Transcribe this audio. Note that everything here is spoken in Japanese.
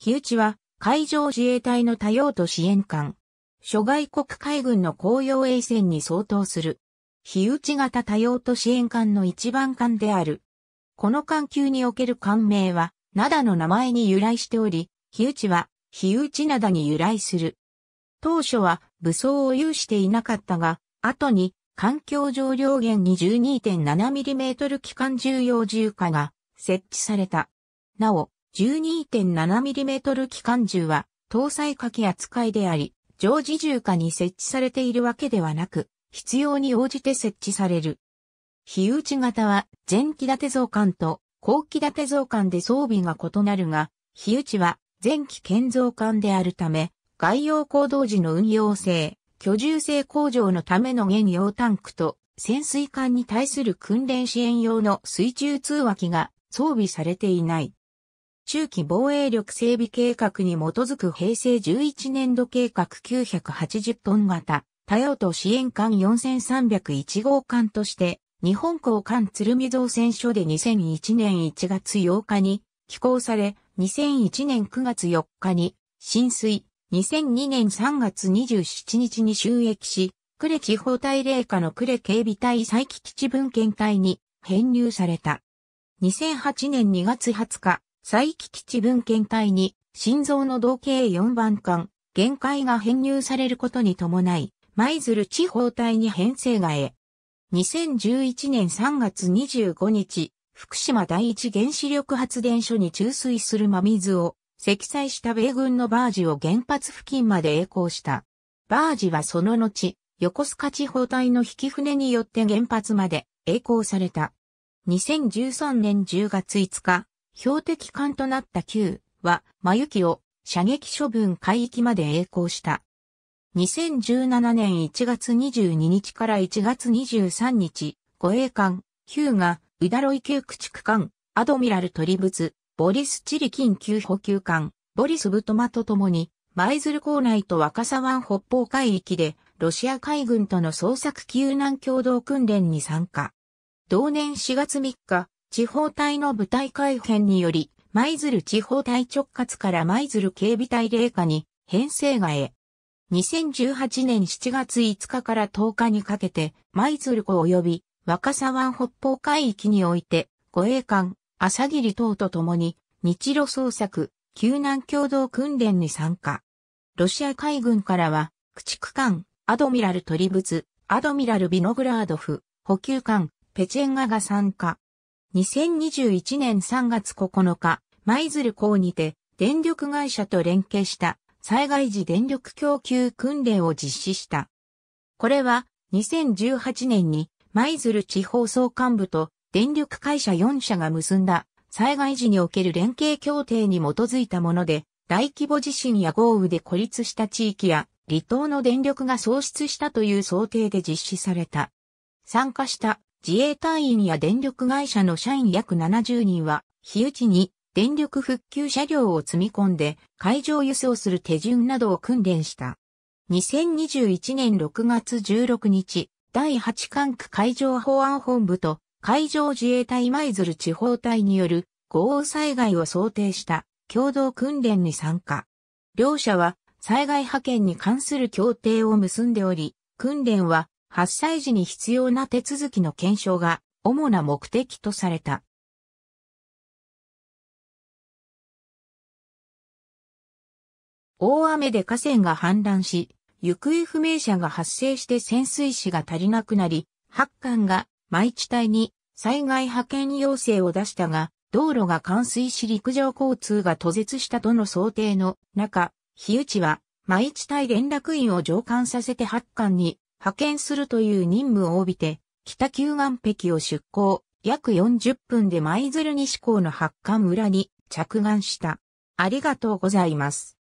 火打は海上自衛隊の多用途支援艦。諸外国海軍の公用衛船に相当する。火打型多用途支援艦の一番艦である。この艦級における艦名は、灘の名前に由来しており、火打は、火打灘に由来する。当初は武装を有していなかったが、後に環境上量限に2 7 m m 機関重要重火が設置された。なお、12.7mm 機関銃は搭載かけ扱いであり、常時銃下に設置されているわけではなく、必要に応じて設置される。非打ち型は前期立て増艦と後期立て増艦で装備が異なるが、非打ちは前期建造艦であるため、外洋行動時の運用性、居住性向上のための現用タンクと潜水艦に対する訓練支援用の水中通話機が装備されていない。中期防衛力整備計画に基づく平成11年度計画980トン型、多用途支援艦4301号艦として、日本港艦鶴見造船所で2001年1月8日に寄港され、2001年9月4日に浸水、2002年3月27日に収益し、呉地方隊霊下の呉警備隊再帰基地分遣隊に編入された。2008年2月20日、再帰基地分検体に、心臓の同系4番間、限界が編入されることに伴い、舞鶴地方隊に編成がえ。2011年3月25日、福島第一原子力発電所に注水する真水を、積載した米軍のバージを原発付近まで栄光した。バージはその後、横須賀地方隊の引き船によって原発まで栄光された。2013年10月5日、標的艦となった Q は、真雪を射撃処分海域まで栄光した。2017年1月22日から1月23日、護衛艦 Q が、ウダロイ級駆逐艦、アドミラルトリブツ、ボリス・チリキン級補給艦、ボリス・ブトマと共に、舞鶴港内と若狭湾北方海域で、ロシア海軍との捜索救難共同訓練に参加。同年4月3日、地方隊の部隊改編により、舞鶴地方隊直轄から舞鶴警備隊霊下に編成外へ。2018年7月5日から10日にかけて、舞鶴湖及び若狭湾北方海域において、護衛艦、朝霧等と共に、日露捜索、救難共同訓練に参加。ロシア海軍からは、駆逐艦、アドミラルトリブツ、アドミラルビノグラードフ、補給艦、ペチェンガが参加。2021年3月9日、舞鶴港にて電力会社と連携した災害時電力供給訓練を実施した。これは2018年に舞鶴地方総幹部と電力会社4社が結んだ災害時における連携協定に基づいたもので、大規模地震や豪雨で孤立した地域や離島の電力が喪失したという想定で実施された。参加した自衛隊員や電力会社の社員約70人は、日打ちに電力復旧車両を積み込んで海上輸送する手順などを訓練した。2021年6月16日、第8管区海上保安本部と海上自衛隊舞鶴地方隊による豪雨災害を想定した共同訓練に参加。両者は災害派遣に関する協定を結んでおり、訓練は発災時に必要な手続きの検証が主な目的とされた。大雨で河川が氾濫し、行方不明者が発生して潜水士が足りなくなり、発艦が毎地帯に災害派遣要請を出したが、道路が冠水し陸上交通が途絶したとの想定の中、日内は毎地帯連絡員を上官させて発艦に派遣するという任務を帯びて、北九岸壁を出港、約40分で舞鶴西港の発艦裏に着岸した。ありがとうございます。